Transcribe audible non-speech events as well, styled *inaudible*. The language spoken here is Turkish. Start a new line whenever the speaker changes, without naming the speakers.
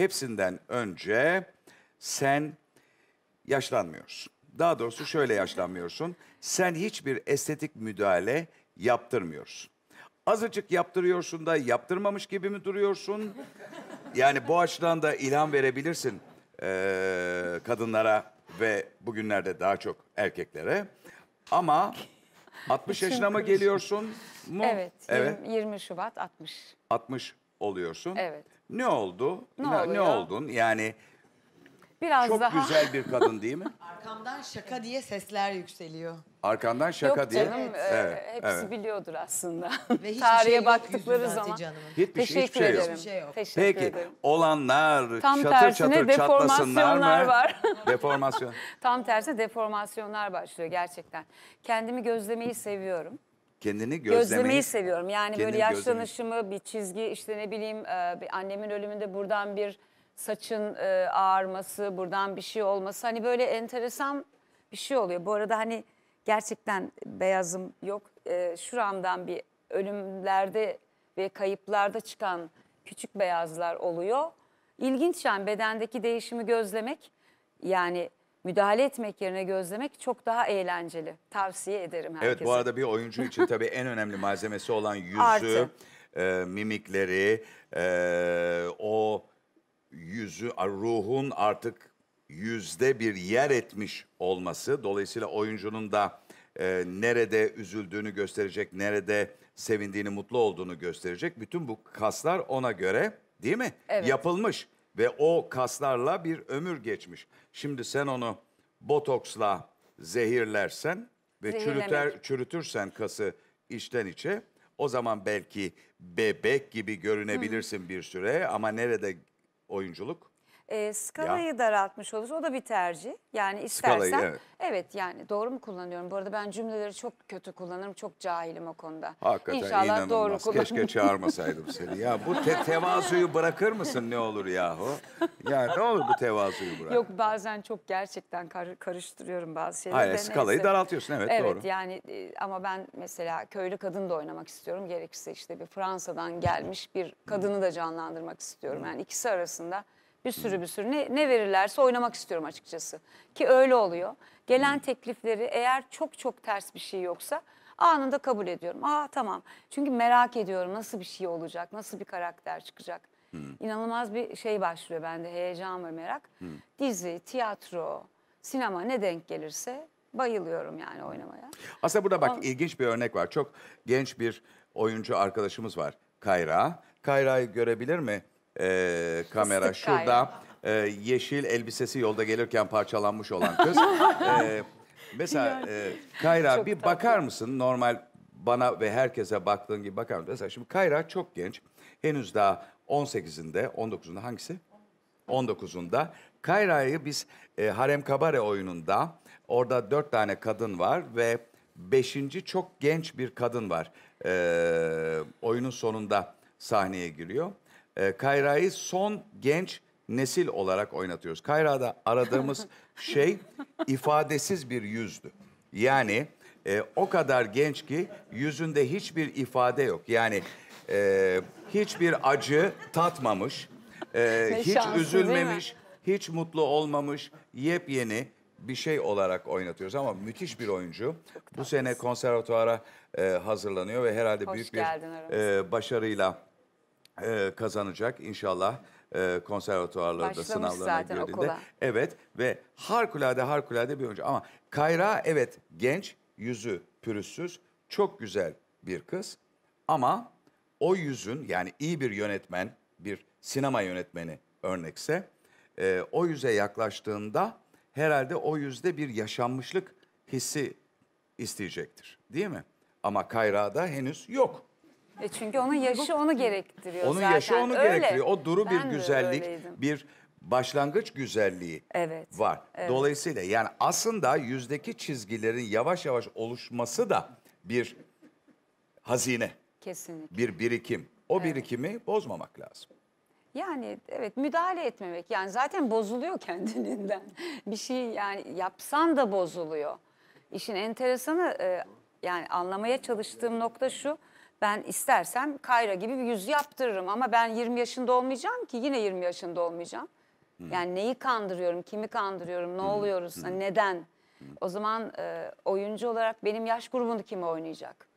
Hepsinden önce sen yaşlanmıyorsun. Daha doğrusu şöyle yaşlanmıyorsun. Sen hiçbir estetik müdahale yaptırmıyorsun. Azıcık yaptırıyorsun da yaptırmamış gibi mi duruyorsun? Yani bu açıdan da ilham verebilirsin ee, kadınlara ve bugünlerde daha çok erkeklere. Ama 60 yaşına mı geliyorsun mu?
Evet, Evet. 20 Şubat 60.
60 oluyorsun. Evet. Ne oldu? Ne ne oldun? Yani
Biraz çok daha. güzel
bir *laughs* kadın değil mi?
Arkamdan şaka diye sesler yükseliyor.
Arkamdan şaka Yok diye. canım, e, hepsi evet.
biliyordur aslında. *laughs* hiçbir Tarihe şey yok baktıkları yüzünde zaman. Hatice Hiçbir şey, hiçbir şey yok. Hiçbir şey yok. Peki ederim.
olanlar Tam çatır tersine çatır çatlasınlar deformasyonlar mı? var. *laughs* Deformasyon.
Tam tersine deformasyonlar başlıyor gerçekten. Kendimi gözlemeyi seviyorum
kendini gözlemeyi, gözlemeyi seviyorum. Yani böyle yaşlanışımı,
gözlemeyi. bir çizgi işte ne bileyim e, annemin ölümünde buradan bir saçın e, ağarması, buradan bir şey olması hani böyle enteresan bir şey oluyor. Bu arada hani gerçekten beyazım yok. E, şuramdan bir ölümlerde ve kayıplarda çıkan küçük beyazlar oluyor. İlginç yani bedendeki değişimi gözlemek. Yani müdahale etmek yerine gözlemek çok daha eğlenceli. Tavsiye ederim herkese. Evet bu arada
bir oyuncu için tabii en önemli malzemesi olan *laughs* yüzü, e, mimikleri, e, o yüzü, ruhun artık yüzde bir yer etmiş olması. Dolayısıyla oyuncunun da e, nerede üzüldüğünü gösterecek, nerede sevindiğini, mutlu olduğunu gösterecek. Bütün bu kaslar ona göre değil mi? Evet. Yapılmış ve o kaslarla bir ömür geçmiş. Şimdi sen onu botoksla zehirlersen ve çürüter, çürütürsen kası içten içe o zaman belki bebek gibi görünebilirsin bir süre ama nerede oyunculuk?
E, skalayı daraltmış oluruz. O da bir tercih. Yani istersen. Skalayı, evet. evet yani doğru mu kullanıyorum? Bu arada ben cümleleri çok kötü kullanırım. Çok cahilim o konuda. Hakikaten İnşallah inanılmaz. doğru kullanırım. Keşke çağırmasaydım
seni. Ya bu te *laughs* tevazuyu bırakır mısın ne olur yahu? Ya ne olur bu tevazuyu bırak. Yok
bazen çok gerçekten kar karıştırıyorum bazı şeyleri. Hayır de, e, skalayı daraltıyorsun evet, evet doğru. Evet yani e, ama ben mesela köylü kadın da oynamak istiyorum. Gerekirse işte bir Fransa'dan gelmiş bir kadını da canlandırmak istiyorum. Yani ikisi arasında bir sürü bir sürü ne, ne verirlerse oynamak istiyorum açıkçası. Ki öyle oluyor. Gelen teklifleri eğer çok çok ters bir şey yoksa anında kabul ediyorum. Aa tamam. Çünkü merak ediyorum nasıl bir şey olacak, nasıl bir karakter çıkacak. İnanılmaz bir şey başlıyor bende heyecan ve merak. Dizi, tiyatro, sinema ne denk gelirse bayılıyorum yani oynamaya.
Aslında burada bak Ama... ilginç bir örnek var. Çok genç bir oyuncu arkadaşımız var. Kayra. Kayra'yı görebilir mi? e, kamera Islık şurada. E, yeşil elbisesi yolda gelirken parçalanmış olan kız. *laughs* e, mesela e, Kayra Çok bir tatlı. bakar mısın normal bana ve herkese baktığın gibi bakar mısın? Mesela şimdi Kayra çok genç. Henüz daha 18'inde, 19'unda hangisi? 19'unda. Kayra'yı biz e, Harem Kabare oyununda orada dört tane kadın var ve beşinci çok genç bir kadın var. E, oyunun sonunda sahneye giriyor. Ee, Kayra'yı son genç nesil olarak oynatıyoruz. Kayra'da aradığımız *laughs* şey ifadesiz bir yüzdü. Yani e, o kadar genç ki yüzünde hiçbir ifade yok. Yani e, hiçbir acı tatmamış, e, hiç şanslı, üzülmemiş, hiç mutlu olmamış, yepyeni bir şey olarak oynatıyoruz ama müthiş bir oyuncu. Bu sene konservatuara e, hazırlanıyor ve herhalde Hoş büyük bir e, başarıyla e, kazanacak inşallah e, konservatuarlarda sınavlarına girdiğinde. Evet ve harikulade harikulade bir oyuncu. Ama Kayra evet genç, yüzü pürüzsüz, çok güzel bir kız. Ama o yüzün yani iyi bir yönetmen, bir sinema yönetmeni örnekse e, o yüze yaklaştığında herhalde o yüzde bir yaşanmışlık hissi isteyecektir. Değil mi? Ama Kayra'da henüz yok.
E çünkü onun yaşı onu gerektiriyor onun zaten. yaşı onu Öyle. gerektiriyor. O duru Ben bir güzellik,
bir başlangıç güzelliği Evet, var. Dolayısıyla yani aslında yüzdeki çizgilerin yavaş yavaş oluşması da bir hazine, Kesinlikle. bir birikim. O birikimi bozmamak lazım.
Yani evet müdahale etmemek. Yani zaten bozuluyor kendiliğinden. *laughs* Bir şey yani yapsan da bozuluyor. İşin enteresanı e, yani anlamaya çalıştığım nokta şu. Ben istersem Kayra gibi bir yüz yaptırırım ama ben 20 yaşında olmayacağım ki yine 20 yaşında olmayacağım. Hı. Hmm. Yani neyi kandırıyorum, kimi kandırıyorum, ne Hı. Hmm. oluyoruz, Hı. Hmm. neden? Hı. O zaman e, oyuncu olarak benim yaş grubunu kim oynayacak?